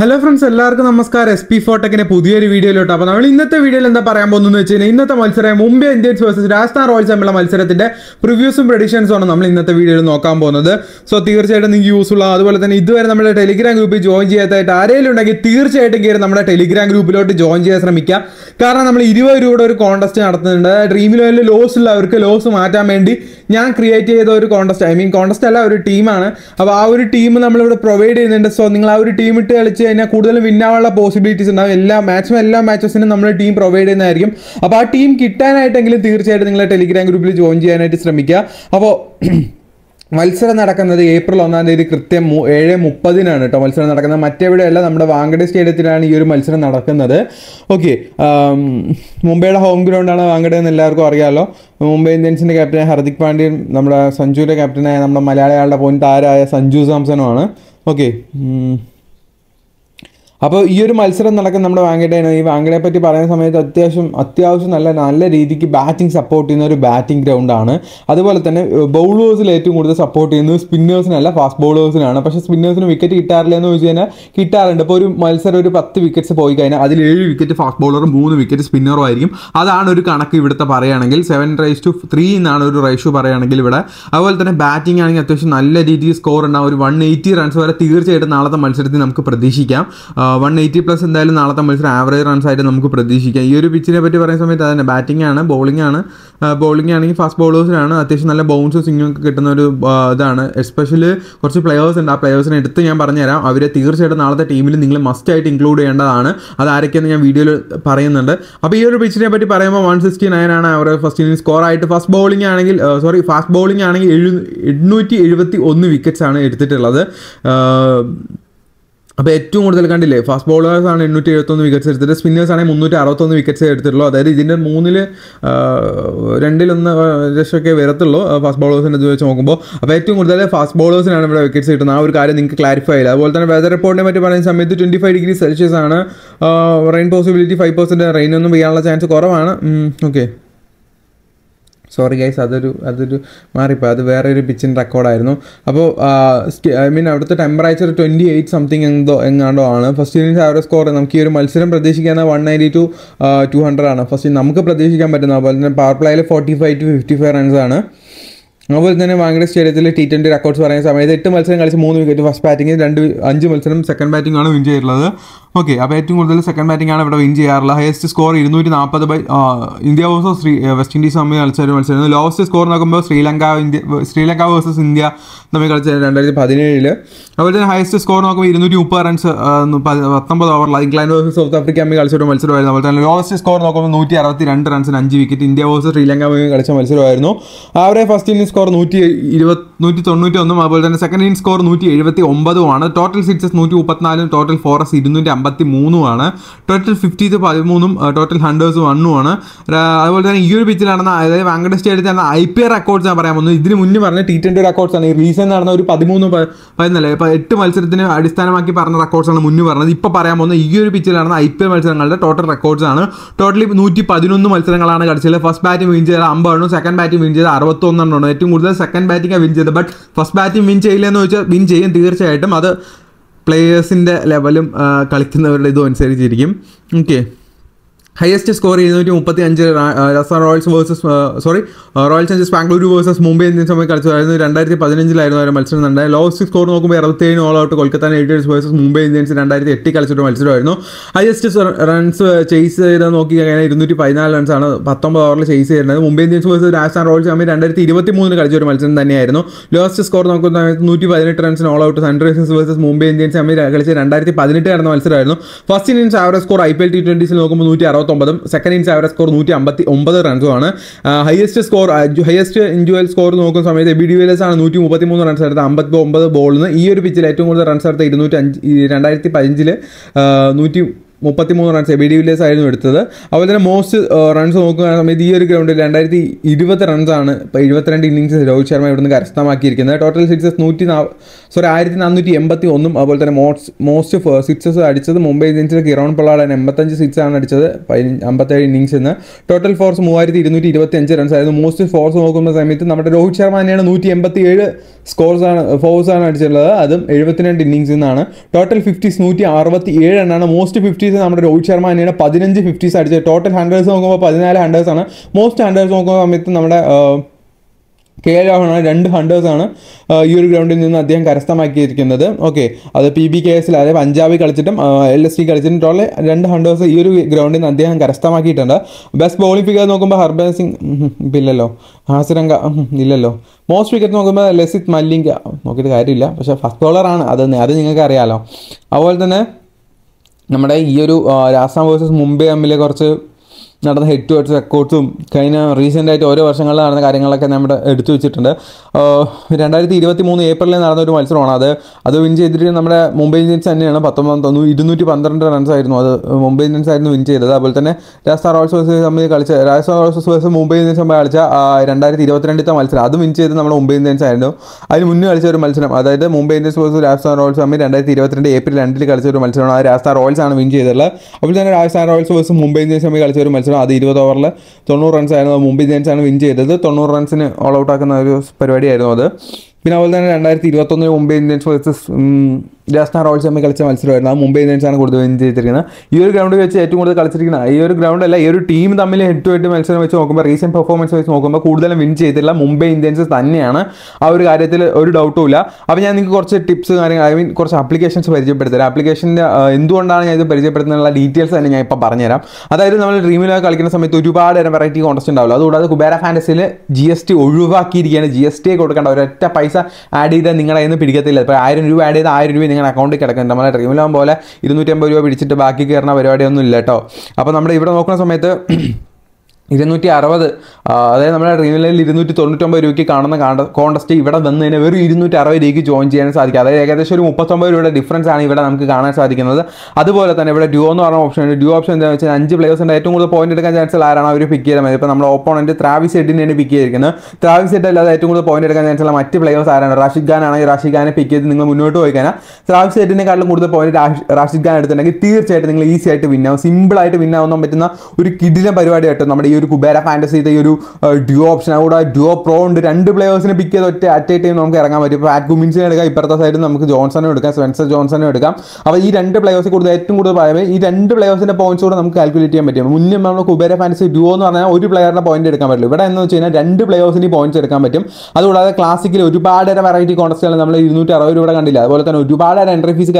hello friends എല്ലാവർക്കും നമസ്കാരം S P ഫോട്ടക്കിന്റെ പുതിയൊരു വീഡിയോയിലോട്ട് അപ്പോൾ നമ്മൾ ഇന്നത്തെ വീഡിയോയിൽ എന്താ പറയാൻ പോകുന്നത് വെച്ച് കഴിഞ്ഞാൽ ഇന്നത്തെ മത്സരം Mumbai Indians versus Rajasthan Royals തമ്മിലുള്ള മത്സരത്തിന്റെ പ്രിവ്യൂസും പ്രഡിഷൻസും ആണ് നമ്മൾ ഇന്നത്തെ വീഡിയോയിൽ നോക്കാൻ പോകുന്നത് സോ തീർച്ചയായിട്ടും നിങ്ങൾക്ക് യൂസ്ഫുൾ അതുപോലെ തന്നെ ഇതുവരെ നമ്മുടെ ടെലിഗ്രാം ഗ്രൂപ്പിൽ ജോയിൻ ചെയ്യാത്തതായിട്ട് ആരെങ്കിലും ഉണ്ടെങ്കിൽ തീർച്ചയായിട്ടും കയറി നമ്മുടെ ടെലിഗ്രാം ഗ്രൂപ്പിലോട്ട് ജോയിൻ ചെയ്യാൻ ശ്രമിക്കുക കാരണം നമ്മൾ ഇരുപത് രൂപയുടെ ഒരു കോൺടെസ്റ്റ് നടത്തുന്നുണ്ട് ഡ്രീമിൽ വലിയ ലോസ് ഉള്ളവർക്ക് ലോസ് മാറ്റാൻ വേണ്ടി ഞാൻ ക്രിയേറ്റ് ചെയ്ത ഒരു കോൺടെസ്റ്റ് ഐ മീൻ കോൺടെസ്റ്റ് അല്ല ഒരു ടീമാണ് അപ്പോൾ ആ ഒരു ടീം നമ്മളിവിടെ പ്രൊവൈഡ് ചെയ്യുന്നുണ്ട് സോ നിങ്ങൾ ആ ഒരു ടീം ഇട്ട് കളിച്ച് കഴിഞ്ഞാൽ കൂടുതലും ആവാനുള്ള പോസിബിലിറ്റീസ് ഉണ്ടാകും എല്ലാ മാക്സിമം എല്ലാ മാച്ചസിനും നമ്മൾ ടീം പ്രൊവൈഡ് ചെയ്യുന്നതായിരിക്കും അപ്പോൾ ആ ടീം കിട്ടാനായിട്ടെങ്കിലും തീർച്ചയായിട്ടും നിങ്ങൾ ടെലിഗ്രാം ഗ്രൂപ്പിൽ ജോയിൻ ചെയ്യാനായിട്ട് ശ്രമിക്കുക അപ്പോൾ മത്സരം നടക്കുന്നത് ഏപ്രിൽ ഒന്നാം തീയതി കൃത്യം ഏഴ് മുപ്പതിനാണ് കേട്ടോ മത്സരം നടക്കുന്നത് മറ്റെവിടെയല്ല നമ്മുടെ വാങ്കഡെ സ്റ്റേഡിയത്തിലാണ് ഈ ഒരു മത്സരം നടക്കുന്നത് ഓക്കെ മുംബൈയുടെ ഹോം ഗ്രൗണ്ടാണ് വാങ്കഡ എന്ന് എല്ലാവർക്കും അറിയാമല്ലോ മുംബൈ ഇന്ത്യൻസിൻ്റെ ക്യാപ്റ്റനായ ഹർദിക് പാണ്ഡ്യൻ നമ്മുടെ സഞ്ജുവിൻ്റെ ക്യാപ്റ്റനായ നമ്മുടെ മലയാളികളുടെ പോയിന്റ് താരമായ സഞ്ജു സാംസനുമാണ് ഓക്കെ അപ്പോൾ ഈ ഒരു മത്സരം നടക്കുന്ന നമ്മുടെ വാങ്കഡയാണ് ഈ വാങ്കഡയെ പറ്റി പറയുന്ന സമയത്ത് അത്യാവശ്യം അത്യാവശ്യം നല്ല നല്ല രീതിക്ക് ബാറ്റിംഗ് സപ്പോർട്ട് ചെയ്യുന്ന ഒരു ബാറ്റിംഗ് ഗ്രൗണ്ടാണ് അതുപോലെ തന്നെ ബൗളേഴ്സിൽ ഏറ്റവും കൂടുതൽ സപ്പോർട്ട് ചെയ്യുന്നത് സ്പിന്നേഴ്സിനല്ല ഫാസ്റ്റ് ബൗളേഴ്സിനാണ് പക്ഷേ സ്പിന്നേഴ്സിന് വിക്കറ്റ് കിട്ടാറില്ല എന്ന് ചോദിച്ചു കഴിഞ്ഞാൽ കിട്ടാറുണ്ട് ഇപ്പോൾ ഒരു മത്സരം ഒരു പത്ത് വിക്കറ്റ്സ് പോയി കഴിഞ്ഞാൽ അതിൽ ഏഴ് വിക്കറ്റ് ഫാസ്റ്റ് ബൗളറും മൂന്ന് വിക്കറ്റ് സ്പിന്നറും ആയിരിക്കും അതാണ് ഒരു കണക്ക് ഇവിടുത്തെ പറയുകയാണെങ്കിൽ സെവൻ റൈസ് ടു ത്രീ എന്നാണ് ഒരു റേഷ്യോ പറയുകയാണെങ്കിൽ ഇവിടെ അതുപോലെ തന്നെ ബാറ്റിംഗ് ആണെങ്കിൽ അത്യാവശ്യം നല്ല രീതിയിൽ സ്കോർ ഉണ്ടാകും ഒരു വൺ എയ്റ്റി റൺസ് വരെ തീർച്ചയായിട്ടും നാളത്തെ മത്സരത്തിൽ നമുക്ക് പ്രതീക്ഷിക്കാം വൺ എയ്റ്റി പ്ലസ് എന്തായാലും നാളത്തെ മത്സരം ആവറേജ് റൺസ് ആയിട്ട് നമുക്ക് പ്രതീക്ഷിക്കാം ഈ ഒരു പിച്ചിനെ പറ്റി പറയുന്ന സമയത്ത് അതന്നെ ബാറ്റിംഗ് ആണ് ബോളിംഗ് ആണ് ബോളിംഗ് ആണെങ്കിൽ ഫാസ്റ്റ് ബോളേഴ്സിനാണ് അത്യാവശ്യം നല്ല ബൗൺസും സ്വിങ്ങും ഒക്കെ കിട്ടുന്ന ഒരു ഇതാണ് എസ്പെഷ്യലി കുറച്ച് പ്ലെയേഴ്സ് ഉണ്ട് ആ പ്ലെയേഴ്സിനെ എടുത്ത് ഞാൻ പറഞ്ഞുതരാം അവരെ തീർച്ചയായിട്ടും നാളത്തെ ടീമിൽ നിങ്ങൾ മസ്റ്റ് ആയിട്ട് ഇൻക്ലൂഡ് ചെയ്യേണ്ടതാണ് അത് ആരൊക്കെയെന്ന് ഞാൻ വീഡിയോയിൽ പറയുന്നുണ്ട് അപ്പോൾ ഈ ഒരു പിച്ചിനെ പറ്റി പറയുമ്പോൾ വൺ സിക്സ്റ്റി നയൻ ആണ് അവർ ഫസ്റ്റ് ഇന്നിംഗ് സ്കോർ ആയിട്ട് ഫസ്റ്റ് ബോളിംഗ് ആണെങ്കിൽ സോറി ഫാസ്റ്റ് ബോളിംഗ് ആണെങ്കിൽ എഴുന്നൂറ്റി എഴുപത്തി ഒന്ന് വിക്കറ്റ്സ് ആണ് എടുത്തിട്ടുള്ളത് അപ്പോൾ ഏറ്റവും കൂടുതൽ കണ്ടില്ലേ ഫാസ്റ്റ് ബോളേഴ്സാണ് ആണ് എണ്ണൂറ്റി എഴുപത്തൊന്ന് വിക്കറ്റ്സ് എടുത്തിട്ട് സ്പിന്നേഴ്സ് ആണെങ്കിൽ മുന്നൂറ്റി അറുപത്തൊന്ന് വിക്കറ്റ്സ് എടുത്തിട്ടുള്ളൂ അതായത് ഇതിൻ്റെ മൂന്നിൽ രണ്ടിലൊന്ന് ലക്ഷമൊക്കെ വരത്തുള്ളൂ ഫാസ്റ്റ് ബോളേഴ്സിൻ്റെ ഇത് വെച്ച് നോക്കുമ്പോൾ അപ്പോൾ ഏറ്റവും കൂടുതൽ ഫാസ്റ്റ് ബോളേഴ്സിനാണ് ഇവിടെ വിക്കറ്റ്സ് കിട്ടുന്നത് ആ ഒരു കാര്യം നിങ്ങൾക്ക് ക്ലാരിഫൈ ആയില്ല അതുപോലെ തന്നെ വെതർ റിപ്പോർട്ടിനെ പറ്റി പറയുന്ന സമയത്ത് ട്വൻറ്റി ഫൈവ് ഡിഗ്രി സെൽഷ്യസ് ആണ് rain possibility five percent rain ഒന്നും പെയ്യാനുള്ള ചാൻസ് കുറവാണ് ഓക്കെ സോറി ഗൈസ് അതൊരു അതൊരു മാറിപ്പോ അത് വേറെ ഒരു പിച്ചിൻ റെക്കോർഡായിരുന്നു അപ്പോൾ ഐ മീൻ അവിടുത്തെ ടെമ്പറേച്ചർ ട്വൻറ്റി എയ്റ്റ് സംതിങ് എന്തോ എങ്ങാണ്ടോ ആണ് ഫസ്റ്റ് ഇന്നിങ്സ് ആവറേജ് സ്കോർ നമുക്ക് ഈ ഒരു മത്സരം പ്രതീക്ഷിക്കുന്ന one ninety two two hundred ആണ് ഫസ്റ്റ് നമുക്ക് പ്രതീക്ഷിക്കാൻ പറ്റുന്ന അതുപോലെ തന്നെ പവർ പ്ലേയിൽ forty five two fifty five ആണ് അതുപോലെ തന്നെ വാങ്കഡെ സ്റ്റേഡിയത്തിലെ ടി ട്വൻ്റി റെക്കോർഡ്സ് പറയുന്ന സമയത്ത് എട്ട് മത്സരം കളിച്ച് മൂന്ന് വിക്കറ്റ് ഫസ്റ്റ് ബാറ്റിംഗ് രണ്ട് അഞ്ച് മത്സരം സെക്കൻഡ് ബാറ്റിംഗ് ആണ് വിൻ ചെയ്തിട്ടുള്ളത് ഓക്കെ അപ്പോൾ ഏറ്റവും കൂടുതൽ സെക്കൻഡ് ബാറ്റിംഗ് ആണ് ഇവിടെ വിൻ ചെയ്യാറുള്ളത് ഹയസ്റ്റ് സ്കോർ ഇരുന്നൂറ്റി നാൽപ്പത് by India versus Sri West Indies തമ്മിൽ കളിച്ച ഒരു മത്സരം ലോവസ്റ്റ് സ്കോർ നോക്കുമ്പോൾ Sri Lanka India Sri Lanka versus India തമ്മിൽ കളിച്ച രണ്ടായിരത്തി പതിനേഴിൽ അതുപോലെ തന്നെ ഹയസ്റ്റ് സ്കോർ നോക്കുമ്പോൾ ഇരുന്നൂറ്റി മുപ്പത് റൺസ് പത്തൊമ്പത് ഓവറിൽ ഇംഗ്ലണ്ട് വേഴ്സസ് സൗത്ത് ആഫ്രിക്ക തമ്മിൽ കളിച്ച ഒരു മത്സരമായിരുന്നു അതുപോലെ തന്നെ ലോവസ്റ്റ് സ്കോർ നോക്കുമ്പോൾ നൂറ്റി അറുപത്തി രണ്ട് റൺസിന് അഞ്ച് വിക്കറ്റ് ഇന്ത്യ വേഴ്സസ് ശ്രീലങ്ക കളിച്ച മത്സരമായിരുന്നു അവരെ ഫസ്റ്റ് ഇന്നിംഗ്സ് സ്കോർ നൂറ്റി ഇരുപത് നൂറ്റി തൊണ്ണൂറ്റി ഒന്നും അതുപോലെ തന്നെ സെക്കൻഡ് ഇന്നിംഗ് സ്കോർ നൂറ്റി എഴുപത്തി ഒമ്പതും ആണ് ടോട്ടൽ സിക്സസ് നൂറ്റി മുപ്പത്തിനാലും ടോട്ടൽ ഫോറസ് ഇരുന്നൂറ്റി അമ്പത്തി മൂന്നും ആണ് ടോട്ടൽ ഫിഫ്റ്റീസ് പതിമൂന്നും ടോട്ടൽ വണ്ണും ആണ് അതുപോലെ തന്നെ ഈ ഒരു പിച്ചിൽ നടന്ന അതായത് വാങ്കഡ് സ്റ്റേഡിയത്തിൽ നടന്ന ഐ പി ആർ റെക്കോർഡ്സ് ഞാൻ പറയാൻ പോകുന്നത് ഇതിന് മുന്നേ പറഞ്ഞ ടി ട്വൻ്റി റെക്കോർഡ്സ് ആണ് ഈ റീസെൻ്റ് നടന്ന ഒരു പതിമൂന്ന് പതിനാല് ഇപ്പോൾ എട്ട് മത്സരത്തിന് അടിസ്ഥാനമാക്കി പറഞ്ഞ റെക്കോർഡ്സ് ആണ് മുന്നേ പറഞ്ഞത് ഇപ്പോൾ പറയാൻ പോകുന്ന ഈ ഒരു പിച്ചിൽ നടന്ന ഐ പി എൽ മത്സരങ്ങളുടെ ടോട്ടൽ റെക്കോർഡ്സ് ആണ് ടോട്ടലി നൂറ്റി പതിനൊന്ന് മത്സരങ്ങളാണ് കളിച്ചത് ഫസ്റ്റ് ബാറ്റ് വിൻ ചെയ്ത് അമ്പതാണ് സെക്കൻഡ് ബാറ്റ് വിൻ ചെയ്ത് അറുപത്തൊന്നെണ്ണമാണ് ഏറ്റവും ഏറ്റവും കൂടുതൽ സെക്കൻഡ് ബാറ്റിംഗ് വിൻ ചെയ്തത് ബട്ട് ഫസ്റ്റ് ബാറ്റിംഗ് വിൻ ചെയ്യില്ല എന്ന് ചോദിച്ചാൽ വിൻ ചെയ്യും തീർച്ചയായിട്ടും അത് പ്ലേയേഴ്സിൻ്റെ ലെവലും കളിക്കുന്നവരുടെ ഇതും അനുസരിച്ചിരിക്കും ഓക്കെ ഹയസ്റ്റ് സ്കോർ ഇരുന്നൂറ്റി മുപ്പത്തി അഞ്ച് Rajasthan Royals versus sorry Royal Challengers Bengaluru versus Mumbai Indian സമയം കളിച്ചതായിരുന്നു രണ്ടായിരത്തി പതിനഞ്ചിലായിരുന്നു അവരുടെ മത്സരം ഉണ്ടായത് ലോവസ്റ്റ് സ്കോർ നോക്കുമ്പോൾ അറുപത്തേഴ് all out Kolkata Knighters versus Mumbai Indians രണ്ടായിരത്തി എട്ടിൽ കളിച്ചിട്ട് മത്സരമായിരുന്നു ഹയസ്റ്റ് റൺസ് ചേസ് ചെയ്ത് നോക്കി കഴിഞ്ഞാൽ ഇരുന്നൂറ്റി പതിനാല് റൺസാണ് പത്തൊമ്പത് ഓവറിൽ ചേസ് ചെയ്തിരുന്നത് Mumbai Indians versus Rajasthan Royals തമ്മിൽ രണ്ടായിരത്തി ഇരുപത്തി മൂന്നിന് കളിച്ച ഒരു മത്സരം തന്നെയായിരുന്നു ലോവസ്റ്റ് സ്കോർ നോക്കുന്ന നൂറ്റി പതിനെട്ട് runs all out Sunrisers versus Mumbai Indians തമ്മിൽ കളിച്ച് രണ്ടായിരത്തി പതിനെട്ട് നടന്ന മത്സരമായിരുന്നു first innings average score I P L T ട്വൻറ്റീസിൽ നോക്കുമ്പോൾ നൂറ്റി അറുപത്തൊമ്പതും സെക്കൻഡ് ഇന്നിംഗ്സ് ആവറേജ് സ്കോർ നൂറ്റി അമ്പത്തി ഒമ്പത് റൺസുമാണ് highest score highest individual score നോക്കുന്ന സമയത്ത് എബി വില്ലേഴ്സ് ആണ് നൂറ്റി മുപ്പത്തി മൂന്ന് റൺസ് എടുത്ത് അമ്പത്തി ഒമ്പത് ബോളിൽ നിന്ന് ഈ ഒരു പിച്ചിൽ ഏറ്റവും കൂടുതൽ റൺസ് എടുത്ത് ഇരുന്നൂറ്റി അഞ്ച് രണ്ടായിരത്തി പതിനഞ്ചിൽ നൂറ്റി മുപ്പത്തിമൂന്ന് runs A B D Villiers ആയിരുന്നു എടുത്തത് അതുപോലെ തന്നെ മോസ്റ്റ് റൺസ് നോക്കുന്ന സമയത്ത് ഈ ഒരു ഗ്രൗണ്ടിൽ രണ്ടായിരത്തി ഇരുപത്തി റൺസാണ് ഇപ്പോൾ ഇരുപത്തിരണ്ട് ഇന്നിങ്സ് രോഹിത് ശർമ്മ ഇവിടുന്ന് കരസ്ഥമാക്കിയിരിക്കുന്നത് ടോട്ടൽ സിക്സസ് നൂറ്റി നാ സോറി ആയിരത്തി നാനൂറ്റി എൺപത്തി ഒന്നും അതുപോലെ തന്നെ മോസ്റ്റ് മോസ്റ്റ് സിക്സസ് അടിച്ചത് മുംബൈ ഇന്ത്യൻസിലെ കിറോൺ പൊള്ളാൾ തന്നെ എൺപത്തഞ്ച് സിക്സ് ആണ് അടിച്ചത് അമ്പത്തേഴ് ഇന്നിങ്സിൽ എന്ന് ടോട്ടൽ ഫോർസ് മൂവായിരത്തി ഇരുന്നൂറ്റി ഇരുപത്തി അഞ്ച് റൺസ് ആയിരുന്നു മോസ്റ്റ് ഫോർസ് നോക്കുന്ന സമയത്ത് നമ്മുടെ രോഹിത് ശർമ്മ തന്നെയാണ് നൂറ്റി എൺപത്തി ഏഴ് സ്കോർസാണ് ഫോഴ്സാണ് അടിച്ചിട്ടുള്ളത് അതും എഴുപത്തിരണ്ട് ഇന്നിങ്സിൽ എന്നാണ് ടോട്ടൽ ഫിഫ്റ്റീസ് നൂറ്റി അറുപത്തി ഏഴ് എണ്ണാണ് മോസ്റ്റ് ഫിഫ്റ്റി ഫിഫ്റ്റീസ് നമ്മുടെ രോഹിത് ശർമ്മ തന്നെയാണ് പതിനഞ്ച് ഫിഫ്റ്റീസ് അടിച്ചത് ടോട്ടൽ ഹൺഡ്രേഴ്സ് നോക്കുമ്പോൾ പതിനാല് ഹൺഡ്രേഴ്സ് ആണ് മോസ്റ്റ് ഹൺഡ്രേഴ്സ് നോക്കുന്ന സമയത്ത് നമ്മുടെ കെ ആണ് രണ്ട് ആണ് ഈ ഒരു ഗ്രൗണ്ടിൽ നിന്ന് അദ്ദേഹം കരസ്ഥമാക്കിയിരിക്കുന്നത് ഓക്കെ അത് പി ബി കെ എസ് അതായത് പഞ്ചാബിൽ കളിച്ചിട്ടും എൽ എസ് സി കളിച്ചിട്ടും ടോട്ടൽ രണ്ട് ഹണ്ടേഴ്സ് ഈ ഒരു ഗ്രൗണ്ടിൽ നിന്ന് അദ്ദേഹം കരസ്ഥമാക്കിയിട്ടുണ്ട് ബെസ്റ്റ് ബോളിംഗ് ഫിഗർ നോക്കുമ്പോൾ ഹർഭജൻ സിംഗ് ഇല്ലല്ലോ ഹാസിരംഗ ഇല്ലല്ലോ മോസ്റ്റ് വിക്കറ്റ് നോക്കുമ്പോൾ ലസിത് മല്ലിംഗ നോക്കിയിട്ട് കാര്യമില്ല പക്ഷേ ഫസ്റ്റ് ബോളറാണ് അത് അത് നിങ്ങൾക്ക് അറിയാമല്ലോ അതുപോലെ തന്നെ നമ്മുടെ ഈ ഒരു രാസ വേഴ്സസ് മുംബൈ തമ്മിൽ കുറച്ച് നടന്ന ഹെഡ് ടു ഹെഡ് റെക്കോർഡ്സും കഴിഞ്ഞ റീസെൻ്റായിട്ട് ഓരോ വർഷങ്ങളിൽ നടന്ന കാര്യങ്ങളൊക്കെ നമ്മുടെ എടുത്തു വെച്ചിട്ടുണ്ട് രണ്ടായിരത്തി ഇരുപത്തി മൂന്ന് ഏപ്രിലിൽ നടന്ന ഒരു മത്സരമാണ് അത് അത് വിൻ ചെയ്തിട്ട് നമ്മുടെ മുംബൈ ഇന്ത്യൻസ് തന്നെയാണ് പത്തൊമ്പത് തോന്നുന്നു ഇരുന്നൂറ്റി പന്ത്രണ്ട് റൺസ് ആയിരുന്നു അത് മുംബൈ ഇന്ത്യൻസ് ആയിരുന്നു വിൻ ചെയ്തത് അതുപോലെ തന്നെ രാജസ്ഥാൻ റോയൽസ് വേഴ്സസ് തമ്മിൽ കളിച്ച Rajasthan Royals versus Mumbai Indians തമ്മിൽ കളിച്ച രണ്ടായിരത്തി ഇരുപത്തിരണ്ടിലത്തെ മത്സരം അത് വിൻ ചെയ്തത് നമ്മുടെ മുംബൈ ഇന്ത്യൻസ് ആയിരുന്നു അതിന് മുന്നേ കളിച്ച ഒരു മത്സരം അതായത് Mumbai Indians versus Rajasthan Royals തമ്മിൽ രണ്ടായിരത്തി ഇരുപത്തിരണ്ട് ഏപ്രിൽ രണ്ടിൽ കളിച്ച ഒരു മത്സരമാണ് രാജസ്ഥാൻ റോയൽസ് ആണ് വിൻ ചെയ്തത് അതുപോലെ തന്നെ Rajasthan Royals versus Mumbai Indians തമ്മിൽ കളിച്ച ഒരു മത്സരം റൺസിലും അത് ഇരുപത് ഓവറിൽ തൊണ്ണൂറ് റൺസ് ആയിരുന്നു മുംബൈ ഇന്ത്യൻസ് ആണ് വിൻ ചെയ്തത് തൊണ്ണൂറ് റൺസിന് ഓൾ ഔട്ട് ആക്കുന്ന ഒരു പരിപാടിയായിരുന്നു അത് പിന്നെ അതുപോലെ തന്നെ രണ്ടായിരത്തി ഇരുപത്തൊന്നിൽ മുംബൈ ഇന്ത്യൻസ് വെച്ച് രാജസ്ഥാൻ റോയൽസ് തമ്മിൽ കളിച്ച മത്സരമായിരുന്നു അത് മുംബൈ ആണ് കൂടുതൽ വിൻ ചെയ്തിരിക്കുന്നത് ഈ ഒരു ഗ്രൗണ്ട് വെച്ച് ഏറ്റവും കൂടുതൽ കളിച്ചിരിക്കുന്ന ഈ ഒരു ഗ്രൗണ്ട് അല്ല ഈ ഒരു ടീം തമ്മിൽ ഹെഡ് ടു ഹെഡ് മത്സരം വെച്ച് നോക്കുമ്പോൾ റീസെൻറ്റ് പെർഫോമൻസ് വെച്ച് നോക്കുമ്പോൾ കൂടുതലും വിൻ ചെയ്തിട്ടുള്ള മുംബൈ ഇന്ത്യൻസ് തന്നെയാണ് ആ ഒരു കാര്യത്തിൽ ഒരു ഡൗട്ടും ഇല്ല അപ്പോൾ ഞാൻ നിങ്ങൾക്ക് കുറച്ച് ടിപ്സ് കാര്യങ്ങൾ ഐ മീൻ കുറച്ച് ആപ്ലിക്കേഷൻസ് പരിചയപ്പെടുത്തരാം ആപ്ലിക്കേഷൻ്റെ എന്തുകൊണ്ടാണ് ഞാൻ ഇത് പരിചയപ്പെടുത്തുന്നതിനുള്ള ഡീറ്റെയിൽസ് തന്നെ ഞാൻ ഇപ്പോൾ പറഞ്ഞുതരാം അതായത് നമ്മൾ ഡ്രീമിലൊക്കെ കളിക്കുന്ന സമയത്ത് ഒരുപാട് തരം വെറൈറ്റി കോൺടസ്റ്റ് ഉണ്ടാവില്ല അതുകൂടാതെ കുബേര ഫാൻറ്റസിയിൽ ജി എസ് ടി ഒഴിവാക്കിയിരിക്കുകയാണ് ജി എസ് ടി കൊടുക്കേണ്ട ഒരൊറ്റ പൈസ ആഡ് ചെയ്താൽ നിങ്ങളുടെ കയ്യിൽ നിന്ന് പിടിക്കത്തില്ല ഇപ്പോൾ ആയിരം രൂപ ആഡ് ചെയ്ത് ആയിരം രൂപ ഇങ്ങനെ അക്കൗണ്ടിൽ കിടക്കുന്നത് നമ്മളെ ഡ്രീമിലാകുമ്പോൾ പോലെ ഇരുന്നൂറ്റമ്പത് രൂപ പിടിച്ചിട്ട് ബാക്കി കയറുന്ന പരിപാടിയൊന്നും ഇല്ല കേട്ടോ അപ്പോൾ നമ്മൾ ഇവിടെ നോക്കുന്ന സമയത്ത് ഇരുന്നൂറ്റി അറുപത് അതായത് നമ്മുടെ ഡ്രീമിലയിൽ ഇരുന്നൂറ്റി തൊണ്ണൂറ്റൊമ്പത് രൂപയ്ക്ക് കാണുന്ന കോണ്ടസ്റ്റ് ഇവിടെ വന്ന് തന്നെ വെറും ഇരുന്നൂറ്റി അറുപത് രൂപയ്ക്ക് ജോയിൻ ചെയ്യാൻ സാധിക്കും അതായത് ഏകദേശം ഒരു മുപ്പത്തൊമ്പത് രൂപയുടെ ഡിഫറൻസ് ആണ് ഇവിടെ നമുക്ക് കാണാൻ സാധിക്കുന്നത് അതുപോലെ തന്നെ ഇവിടെ ഡ്യൂ എന്ന് പറഞ്ഞ ഓപ്ഷൻ ഉണ്ട് ഡ്യൂ ഓപ്ഷൻ എന്താണെന്ന് വെച്ചാൽ അഞ്ച് പ്ലേയേഴ്സിൻ്റെ ഏറ്റവും കൂടുതൽ പോയിന്റ് എടുക്കാൻ ചാൻസ് ആരാണ് അവർ പിക്ക് ചെയ്താൽ മതി ഇപ്പോൾ നമ്മുടെ ഓപ്പോണൻറ്റ് ത്രാവിസ് എഡിനെയാണ് പിക്ക് ചെയ്തിരിക്കുന്നത് ത്രാവിസ് എഡ് അല്ലാതെ ഏറ്റവും കൂടുതൽ പോയിന്റ് എടുക്കാൻ ചാൻസ് ഉള്ള മറ്റ് പ്ലേയേഴ്സ് ആരാണ് റാഷിദ് ഖാൻ ആണെങ്കിൽ റാഷിദ് ഖാനെ പിക്ക് ചെയ്ത് നിങ്ങൾ മുന്നോട്ട് പോയി കഴിഞ്ഞാൽ ത്രാവിസ് എഡിനെക്കാളും കൂടുതൽ പോയിന്റ് റാഷിദ് ഖാൻ എടുത്തിട്ടുണ്ടെങ്കിൽ തീർച്ചയായിട്ടും നിങ്ങൾ ഈസി ആയിട്ട് വിൻ സിമ്പിൾ സിമ്പിളായിട്ട് വിൻ ആവുന്ന പറ്റുന്ന ഒരു കിടിലം പരിപാടി ആയിട്ട് നമ്മുടെ ഒരു കുബേര ഫാൻറ്റസിയുടെ ഈ ഒരു ഡ്യൂ ഓപ്ഷൻ അവിടെ ഡ്യൂ പ്രോ ഉണ്ട് രണ്ട് പ്ലേയേഴ്സിനെ പിക്ക് ചെയ്ത് ഒറ്റ അറ്റ് എ ടൈം നമുക്ക് ഇറങ്ങാൻ പറ്റും ഇപ്പോൾ ആറ്റ് കുമിൻസിനെ എടുക്കാം ഇപ്പുറത്തെ സൈഡിൽ നമുക്ക് ജോൺസനെ എടുക്കാം സ്പെൻസർ ജോൺസണും എടുക്കാം അപ്പോൾ ഈ രണ്ട് പ്ലേയേഴ്സ് കൂടുതൽ ഏറ്റവും കൂടുതൽ പറയുമ്പോൾ ഈ രണ്ട് പ്ലേയേഴ്സിൻ്റെ പോയിന്റ്സ് കൂടെ നമുക്ക് കാൽക്കുലേറ്റ് ചെയ്യാൻ പറ്റും മുന്നേ നമ്മൾ കുബേര ഫാൻസി ഡ്യൂ എന്ന് പറഞ്ഞാൽ ഒരു പ്ലെയറിൻ്റെ പോയിന്റ് എടുക്കാൻ പറ്റില്ല ഇവിടെ എന്ന് വെച്ച് കഴിഞ്ഞാൽ രണ്ട് പ്ലേയേഴ്സിൻ്റെ പോയിന്റ്സ് എടുക്കാൻ പറ്റും അതുകൂടാതെ ക്ലാസിക്കിൽ ഒരുപാട് തരം വെറൈറ്റി കോൺസ്റ്റുകൾ നമ്മൾ ഇരുന്നൂറ്റി അറുപത് രൂപ കണ്ടില്ല അതുപോലെ തന്നെ ഒരുപാട് തരം എൻട്രി ഫീസ്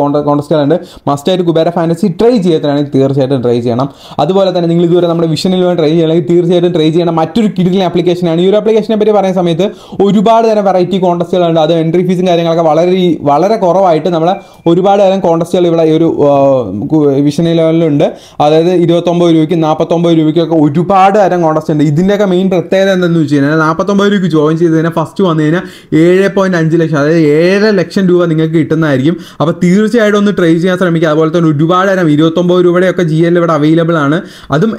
കോൺസ്റ്റുകൾ ഉണ്ട് മസ്റ്റായിട്ട് കുബേര ഫാൻസി ട്രൈ ചെയ്യാത്തതാണ് തീർച്ചയായിട്ടും ട്രൈ ചെയ്യണം അതുപോലെ തന്നെ നിങ്ങൾ ഇതുവരെ നമ്മുടെ വിഷനിൽ ട്രൈ അല്ലെങ്കിൽ തീർച്ചയായിട്ടും ട്രൈ ചെയ്യണം മറ്റൊരു കിഡിലെ ആപ്ലിക്കേഷനാണ് ഈ ഒരു ആപ്ലിക്കേഷനെ പറ്റി പറയുന്ന സമയത്ത് ഒരുപാട് തരം വെറൈറ്റി കോൺടസ്റ്റുകളുണ്ട് അത് എൻട്രി ഫീസും കാര്യങ്ങളൊക്കെ വളരെ വളരെ കുറവായിട്ട് നമ്മളെ ഒരുപാട് തരം കോൺടസ്റ്റുകൾ ഇവിടെ ഈ ഒരു വിഷൻ ലെവലിലുണ്ട് അതായത് ഇരുപത്തൊമ്പത് രൂപയ്ക്ക് നാൽപ്പത്തൊമ്പത് രൂപയ്ക്കൊക്കെ ഒരുപാട് തരം കോൺടസ്റ്റ് ഉണ്ട് ഇതിൻ്റെയൊക്കെ മെയിൻ പ്രത്യേകത എന്തെന്ന് വെച്ച് കഴിഞ്ഞാൽ നാൽപ്പത്തൊമ്പത് രൂപയ്ക്ക് ജോയിൻ ചെയ്ത് കഴിഞ്ഞാൽ ഫസ്റ്റ് വന്നു കഴിഞ്ഞാൽ ഏഴ് പോയിൻറ്റ് അഞ്ച് ലക്ഷം അതായത് ഏഴര ലക്ഷം രൂപ നിങ്ങൾക്ക് കിട്ടുന്നതായിരിക്കും അപ്പോൾ തീർച്ചയായിട്ടും ഒന്ന് ട്രൈ ചെയ്യാൻ ശ്രമിക്കുക അതുപോലെ തന്നെ ഒരുപാട് തരം ഇരുപത്തൊമ്പത് രൂപയുടെയൊക്കെ ജി എൽ ഇവിടെ അവൈലബിൾ ആണ് അതും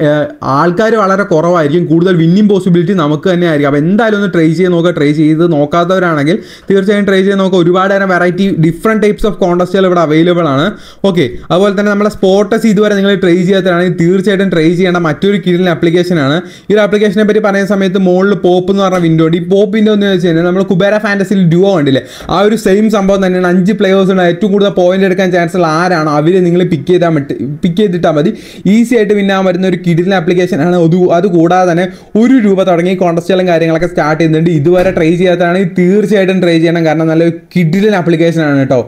ആൾക്കാർ ആൾക്കാർ വളരെ കുറവായിരിക്കും കൂടുതൽ വിന്നിങ് പോസിബിലിറ്റി നമുക്ക് തന്നെ ആയിരിക്കും അപ്പോൾ എന്തായാലും ഒന്ന് ട്രൈ ചെയ്ത് നോക്കുക ട്രൈ ചെയ്ത് നോക്കാത്തവരാണെങ്കിൽ തീർച്ചയായും ട്രൈ ചെയ്ത് നോക്കുക ഒരുപാട് തരം വെറൈറ്റി ഡിഫറെൻറ്റ് ടൈപ്സ് ഓഫ് കോൺടസ്റ്റുകൾ ഇവിടെ അവൈലബിൾ ആണ് ഓക്കെ അതുപോലെ തന്നെ നമ്മുടെ സ്പോട്ടസ് ഇതുവരെ നിങ്ങൾ ട്രൈ ചെയ്യാത്തതാണെങ്കിൽ തീർച്ചയായിട്ടും ട്രൈ ചെയ്യേണ്ട മറ്റൊരു കിഴിൽ ആപ്ലിക്കേഷനാണ് ഈ ഒരു ആപ്ലിക്കേഷനെ പറ്റി പറയുന്ന സമയത്ത് മുകളിൽ പോപ്പ് എന്ന് പറഞ്ഞ വിൻഡോ ഉണ്ട് ഈ പോപ്പ് വിൻഡോ എന്ന് വെച്ച് കഴിഞ്ഞാൽ നമ്മൾ കുബേര ഫാൻറ്റസിൽ ഡ്യൂ കണ്ടില്ലേ ആ ഒരു സെയിം സംഭവം തന്നെയാണ് അഞ്ച് ഉണ്ട് ഏറ്റവും കൂടുതൽ പോയിന്റ് എടുക്കാൻ ചാൻസ് ഉള്ള ആരാണോ അവരെ നിങ്ങൾ പിക്ക് ചെയ്താൽ പിക്ക് ചെയ്തിട്ടാൽ മതി ഈസി ആയിട്ട് വിന്നാൻ വരുന്ന ഒരു ആപ്ലിക്കേഷൻ ആണ് അത് അതുകൂടാതെ തന്നെ ഒരു രൂപ തുടങ്ങി കോൺടസ്റ്റുകളും കാര്യങ്ങളൊക്കെ സ്റ്റാർട്ട് ചെയ്യുന്നുണ്ട് ഇതുവരെ ട്രൈ ചെയ്യാത്തതാണെങ്കിൽ തീർച്ചയായിട്ടും ട്രൈ ചെയ്യണം കാരണം നല്ല കിഡിലൻ ആണ് കേട്ടോ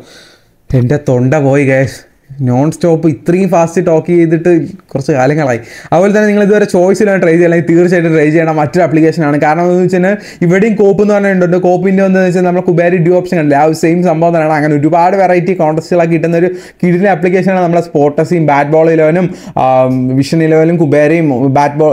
എൻ്റെ തൊണ്ട പോയി ഗ്യാസ് നോൺ സ്റ്റോപ്പ് ഇത്രയും ഫാസ്റ്റ് ടോക്ക് ചെയ്തിട്ട് കുറച്ച് കാലങ്ങളായി അതുപോലെ തന്നെ നിങ്ങൾ ഇതുവരെ ചോയ്സിലാണ് ട്രൈ അല്ലെങ്കിൽ തീർച്ചയായിട്ടും ട്രൈ ചെയ്യണം മറ്റൊരു ആപ്ലിക്കേഷനാണ് കാരണം എന്ന് വെച്ചാൽ ഇവിടെയും കോപ്പ് എന്ന് പറഞ്ഞിട്ടുണ്ട് കോപ്പിൻ്റെ ഒന്ന് വെച്ചാൽ നമ്മൾ കുബേരി ഡ്യൂ ഓപ്ഷൻ കണ്ടില്ല ആ സെയിം സംഭവം തന്നെയാണ് അങ്ങനെ ഒരുപാട് വെറൈറ്റി കോൺടസ്റ്റുകളൊക്കെ കിട്ടുന്ന ഒരു കിടിലെ ആപ്ലിക്കേഷനാണ് നമ്മുടെ സ്പോർട്ടസിയും ബാറ്റ് ബോൾ ഇലവനും വിഷൻ ഇലവനും കുബേരയും ബാറ്റ് ബോൾ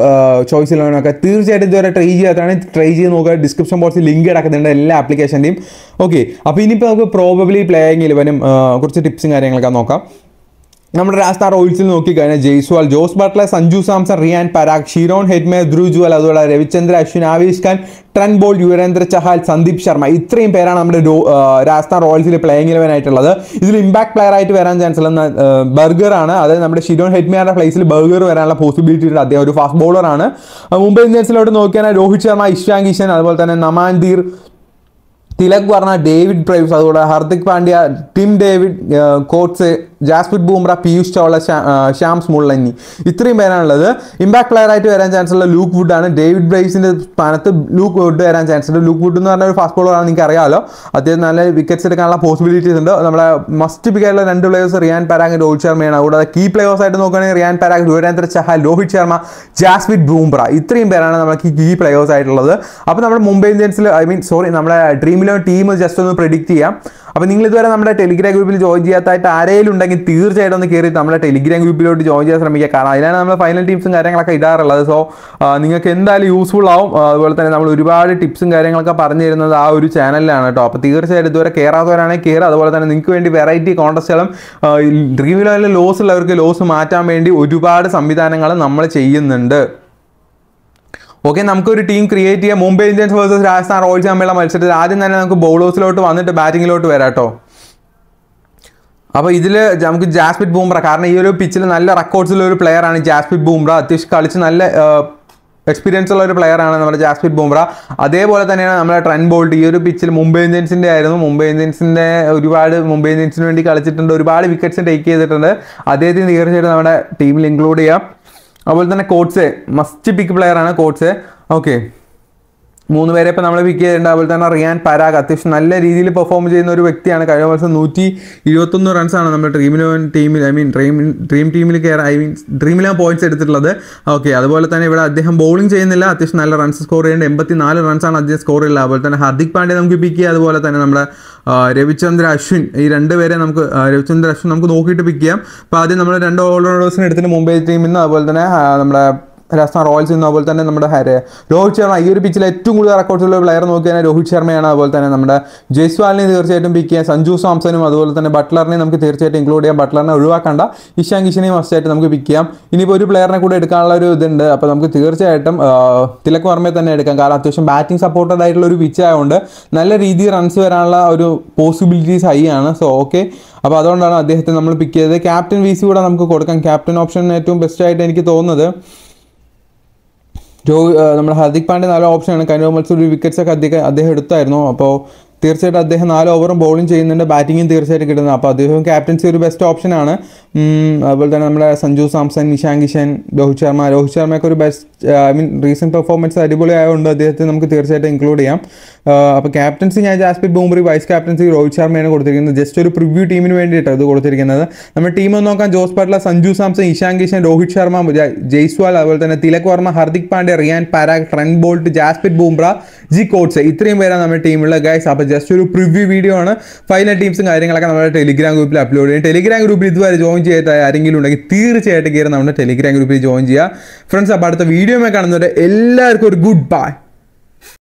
ചോയ്സ് ഇലവനും ഒക്കെ തീർച്ചയായിട്ടും ഇതുവരെ ട്രൈ ചെയ്യാത്തതാണ് ട്രൈ ചെയ്ത് നോക്കുക ഡിസ്ക്രിപ്ഷൻ ബോക്സിൽ ലിങ്ക് കിടക്കുന്നുണ്ട് എല്ലാ ആപ്ലിക്കേഷൻ്റെയും ഓക്കെ അപ്പോൾ ഇനിയിപ്പോൾ നമുക്ക് പ്രോബബ്ലി പ്ലേയിങ് ഇലവനും കുറച്ച് ടിപ്സും കാര്യങ്ങളൊക്കെ നോക്കാം നമ്മുടെ രാജസ്ഥാൻ റോയൽസിൽ നോക്കിക്കഴിഞ്ഞാൽ Jaiswal Jos Buttler Sanju Samson Riyan Parag Shimron Hetmyer Dhruv Jurel അതുപോലെ രവിചന്ദ്ര അശ്വിൻ ആവേശ് ഖാൻ ട്രൻ ബോൾ യുവരേന്ദ്ര ചഹാൽ സന്ദീപ് ശർമ്മ ഇത്രയും പേരാണ് നമ്മുടെ രാജസ്ഥാൻ റോയൽസിൽ പ്ലേയിങ് ആയിട്ടുള്ളത് ഇതിൽ ഇമ്പാക്ട് പ്ലെയർ ആയിട്ട് വരാൻ ചാൻസ് ഉള്ള ബർഗറാണ് അതായത് നമ്മുടെ ഷിരോൺ ഹെഡ്മേയുടെ പ്ലേസിൽ ബർഗർ വരാനുള്ള പോസിബിലിറ്റി ഉണ്ട് അദ്ദേഹം ഒരു ഫാസ്റ്റ് ബോളറാണ് മുംബൈ ഇന്ത്യൻസിലോട്ട് നോക്കിയാൽ രോഹിത് ശർമ്മ ഇഷാങ് കിഷൻ അതുപോലെ തന്നെ നമാൻ തിലക് വർണ ഡേവിഡ് പ്രൈവ്സ് അതുപോലെ Hardik Pandya Tim David Coetzee Jasprit Bumrah Piyush Chawla Shams Mulani ഇത്രയും പേരാണുള്ളത് ഇമ്പാക്ട് പ്ലെയറായിട്ട് വരാൻ ചാൻസ് ഉള്ള ലൂക്ക് വുഡ് ആണ് ഡേവിഡ് ബ്രൈസിന്റെ സ്ഥാനത്ത് ലൂക്ക് വുഡ് വരാൻ ചാൻസ് ഉണ്ട് ലൂക്ക് വുഡ് എന്ന് പറഞ്ഞ ഒരു ഫാസ്റ്റ് ബോളർ ആണ് നിങ്ങൾക്ക് അറിയാമല്ലോ അത്യാവശ്യം നല്ല വിക്കറ്റ്സ് എടുക്കാനുള്ള പോസിബിലിറ്റീസ് ഉണ്ട് നമ്മുടെ മസ്റ്റ് പിക്കായിട്ടുള്ള രണ്ട് പ്ലേയേഴ്സ് റിയാൻ പരാഗ് രോഹിത് ശർമ്മയാണ് കൂടാതെ കീ പ്ലേയേഴ്സ് ആയിട്ട് നോക്കുകയാണെങ്കിൽ റിയാൻ പരാഗ് യുവരാന്ദ്ര ചഹൽ രോഹിത് ശർമ്മ ജാസ്മിറ്റ് ബൂംബ്ര ഇത്രയും പേരാണ് നമ്മൾ കീ പ്ലേയേഴ്സ് ആയിട്ടുള്ളത് അപ്പോൾ നമ്മുടെ മുംബൈ ഇന്ത്യൻസിൽ ഐ മീൻ സോറി നമ്മുടെ ഡ്രീമിൽ ഗ്രൂപ്പിലെ ടീം ജസ്റ്റ് ഒന്ന് പ്രെഡിക്റ്റ് ചെയ്യാം അപ്പോൾ നിങ്ങൾ ഇതുവരെ നമ്മുടെ ടെലിഗ്രാം ഗ്രൂപ്പിൽ ജോയിൻ ചെയ്യാത്തായിട്ട് ആരെങ്കിലും ഉണ്ടെങ്കിൽ തീർച്ചയായിട്ടും ഒന്ന് കയറി നമ്മുടെ ടെലിഗ്രാം ഗ്രൂപ്പിലോട്ട് ജോയിൻ ചെയ്യാൻ ശ്രമിക്കുക കാരണം അതിനാണ് നമ്മൾ ഫൈനൽ ടീംസും കാര്യങ്ങളൊക്കെ ഇടാറുള്ളത് സോ നിങ്ങൾക്ക് എന്തായാലും യൂസ്ഫുൾ ആവും അതുപോലെ തന്നെ നമ്മൾ ഒരുപാട് ടിപ്സും കാര്യങ്ങളൊക്കെ പറഞ്ഞു തരുന്നത് ആ ഒരു ചാനലിലാണ് കേട്ടോ അപ്പോൾ തീർച്ചയായിട്ടും ഇതുവരെ കയറാത്തവരാണെങ്കിൽ കയറുക അതുപോലെ തന്നെ നിങ്ങൾക്ക് വേണ്ടി വെറൈറ്റി കോൺടസ്റ്റുകളും ഡ്രീമിലോ ലോസ് ഉള്ളവർക്ക് ലോസ് മാറ്റാൻ വേണ്ടി ഒരുപാട് സംവിധാനങ്ങൾ നമ്മൾ ചെയ്യുന്നുണ്ട് ഓക്കെ നമുക്കൊരു ടീം ക്രിയേറ്റ് ചെയ്യാം Mumbai Indians versus Rajasthan Royals തമ്മിലുള്ള മത്സരത്തിൽ ആദ്യം തന്നെ നമുക്ക് ബൗളേഴ്സിലോട്ട് വന്നിട്ട് ബാറ്റിങ്ങിലോട്ട് വരാം കേട്ടോ അപ്പോൾ ഇതിൽ നമുക്ക് ജാസ്പിറ്റ് ബൂംറ കാരണം ഈ ഒരു പിച്ചിൽ നല്ല റെക്കോർഡ്സിലൊരു ഒരു പ്ലെയറാണ് ജാസ്പിറ്റ് ബൂംറ അത്യാവശ്യം കളിച്ച് നല്ല എക്സ്പീരിയൻസ് ഉള്ള ഒരു പ്ലെയറാണ് നമ്മുടെ ജാസ്പിറ്റ് ബൂംറ അതേപോലെ തന്നെയാണ് നമ്മുടെ ട്രെൻ ബോൾട്ട് ഈ ഒരു പിച്ചിൽ മുംബൈ ഇന്ത്യൻസിൻ്റെ ആയിരുന്നു മുംബൈ ഇന്ത്യൻസിൻ്റെ ഒരുപാട് മുംബൈ ഇന്ത്യൻസിന് വേണ്ടി കളിച്ചിട്ടുണ്ട് ഒരുപാട് വിക്കറ്റ്സ് ടേക്ക് ചെയ്തിട്ടുണ്ട് അദ്ദേഹത്തിന് തീർച്ചയായിട്ടും നമ്മുടെ ടീമിൽ ഇൻക്ലൂഡ് ചെയ്യാം അതുപോലെ തന്നെ കോട്ട്സ് മസ്റ്റ് പിക്ക് പ്ലെയർ ആണ് കോട്ട്സ് ഓക്കെ മൂന്ന് പേരെ ഇപ്പം നമ്മൾ പിക്ക് ചെയ്തിട്ടുണ്ട് അതുപോലെ തന്നെ റിയാൻ പരാഗ് അത്യാവശ്യം നല്ല രീതിയിൽ പെർഫോം ചെയ്യുന്ന ഒരു വ്യക്തിയാണ് കഴിഞ്ഞ വർഷം നൂറ്റി ഇരുപത്തൊന്ന് റൺസാണ് നമ്മുടെ ഇലവൻ ടീമിൽ ഐ മീൻ ഡ്രീം ഡ്രീം ടീമിൽ കയറി ഐ മീൻ ഇലവൻ പോയിന്റ്സ് എടുത്തിട്ടുള്ളത് ഓക്കെ അതുപോലെ തന്നെ ഇവിടെ അദ്ദേഹം ബോളിംഗ് ചെയ്യുന്നില്ല അത്യാവശ്യം നല്ല റൺസ് സ്കോർ ചെയ്യേണ്ട എൺപത്തി നാല് റൺസാണ് അദ്ദേഹം സ്കോർ ചെയ്യുന്നത് അതുപോലെ തന്നെ ഹർദിക് പാണ്ഡ്യ നമുക്ക് പിക്ക് ചെയ്യാം അതുപോലെ തന്നെ നമ്മുടെ രവിചന്ദ്ര അശ്വിൻ ഈ രണ്ട് പേരെ നമുക്ക് രവിചന്ദ്ര അശ്വിൻ നമുക്ക് നോക്കിയിട്ട് പിക്ക് ചെയ്യാം അപ്പോൾ ആദ്യം നമ്മൾ രണ്ട് ഓൾറൗണ്ടേഴ്സിനെ എടുത്തിട്ട് മുംബൈ ടീമിൽ നിന്ന് അതുപോലെ തന്നെ നമ്മുടെ രാജസ്ഥാൻ റോയൽസ് നിന്ന് അതുപോലെ തന്നെ നമ്മുടെ രോഹിത് ശർമ്മ ഈ ഒരു പിച്ചിൽ ഏറ്റവും കൂടുതൽ റെക്കോർഡ്സുള്ള പ്ലെയർ നോക്കിയാൽ രോഹിത് ശർമ്മയാണ് അതുപോലെ തന്നെ നമ്മുടെ ജയ്സ്വാലിനെ തീർച്ചയായിട്ടും പിക്ക് ചെയ്യാം സഞ്ജു സാംസനും അതുപോലെ തന്നെ ബട്ട്ലറിനെ നമുക്ക് തീർച്ചയായിട്ടും ഇൻക്ലൂഡ് ചെയ്യാം ബട്ട്ലറിനെ ഒഴിവാക്കണ്ട ഇഷാൻ കിഷനെയും മസ്റ്റായിട്ട് നമുക്ക് പിക്ക് ചെയ്യാം ഇനിയിപ്പോൾ ഒരു പ്ലെയറിനെ കൂടെ എടുക്കാനുള്ള ഒരു ഇതുണ്ട് അപ്പോൾ നമുക്ക് തീർച്ചയായിട്ടും തിലക് വർമ്മയെ തന്നെ എടുക്കാം കാരണം അത്യാവശ്യം ബാറ്റിംഗ് സപ്പോർട്ടഡ് ആയിട്ടുള്ള ഒരു പിച്ച് ആയതുകൊണ്ട് നല്ല രീതിയിൽ റൺസ് വരാനുള്ള ഒരു പോസിബിലിറ്റീസ് ഹൈ ആണ് സോ ഓക്കെ അപ്പോൾ അതുകൊണ്ടാണ് അദ്ദേഹത്തെ നമ്മൾ പിക്ക് ചെയ്തത് ക്യാപ്റ്റൻ വി സി കൂടെ നമുക്ക് കൊടുക്കാം ക്യാപ്റ്റൻ ഓപ്ഷൻ ഏറ്റവും ബെസ്റ്റ് ആയിട്ട് എനിക്ക് തോന്നുന്നത് ജോ നമ്മുടെ ഹർദിക് പാണ്ഡ്യ നാല് ഓപ്ഷനാണ് കഴിഞ്ഞ മത്സരം ഒരു വിക്കറ്റ്സൊക്കെ അദ്ദേഹം അദ്ദേഹം എടുത്തായിരുന്നു അപ്പോൾ തീർച്ചയായിട്ടും അദ്ദേഹം നാല് ഓവറും ബോളിംഗ് ചെയ്യുന്നുണ്ട് ബാറ്റിങ്ങും തീർച്ചയായിട്ടും കിട്ടുന്നു അപ്പോൾ അദ്ദേഹം ക്യാപ്റ്റൻസി ഒരു ബെസ്റ്റ് ഓപ്ഷനാണ് അതുപോലെ തന്നെ നമ്മുടെ സഞ്ജു സാംസൺ നിഷാങ് കിഷൻ രോഹിത് ശർമ്മ രോഹിത് ശർമ്മയൊക്കെ ഒരു best I mean recent performance അടിപൊളി ആയതുകൊണ്ട് അദ്ദേഹത്തെ നമുക്ക് തീർച്ചയായിട്ടും ഇൻക്ലൂഡ് ചെയ്യാം അപ്പോൾ ക്യാപ്റ്റൻസി ഞാൻ ജാസ്പി ബൂംബ്രി വൈസ് ക്യാപ്റ്റൻസി രോഹിത് ശർമ്മയാണ് കൊടുത്തിരിക്കുന്നത് ജസ്റ്റ് ഒരു പ്രിവ്യൂ ടീമിന് വേണ്ടിയിട്ടാണ് അത് കൊടുത്തിരിക്കുന്നത് നമ്മുടെ ടീം ഒന്ന് നോക്കാം ജോസ് ബട്ട്ല സഞ്ജു സാംസൺ ഇഷാങ് കിഷൻ രോഹിത് ശർമ്മ ജയ്സ്വാൾ അതുപോലെ തന്നെ Tilak Varma Hardik Pandya Riyan Parag Trent Boult Jasprit Bumrah G Coetzee ഇത്രയും പേരാണ് നമ്മുടെ ടീമിലുള്ള ഗൈസ് അപ്പോൾ ജസ്റ്റ് ഒരു പ്രിവ്യൂ വീഡിയോ ആണ് ഫൈനൽ ടീംസും കാര്യങ്ങളൊക്കെ നമ്മുടെ ടെലിഗ്രാം ഗ്രൂപ്പിൽ അപ്ലോഡ് ചെയ്യും ടെലിഗ്രാം ഗ്രൂപ്പിൽ ഇതുവരെ ജോയിൻ ചെയ്തിട്ട് ആരെങ്കിലും ഉണ്ടെങ്കിൽ തീർച്ചയായിട്ടും കയറി നമ്മുടെ ടെലിഗ്രാം ഗ്രൂപ്പിൽ ജോയിൻ ചെയ്യുക ഫ്രണ്ട്സ് അപ്പോൾ അടുത്ത വീഡിയോ കാണുന്നവരെ എല്ലാവർക്കും ഒരു ഗുഡ് ബൈ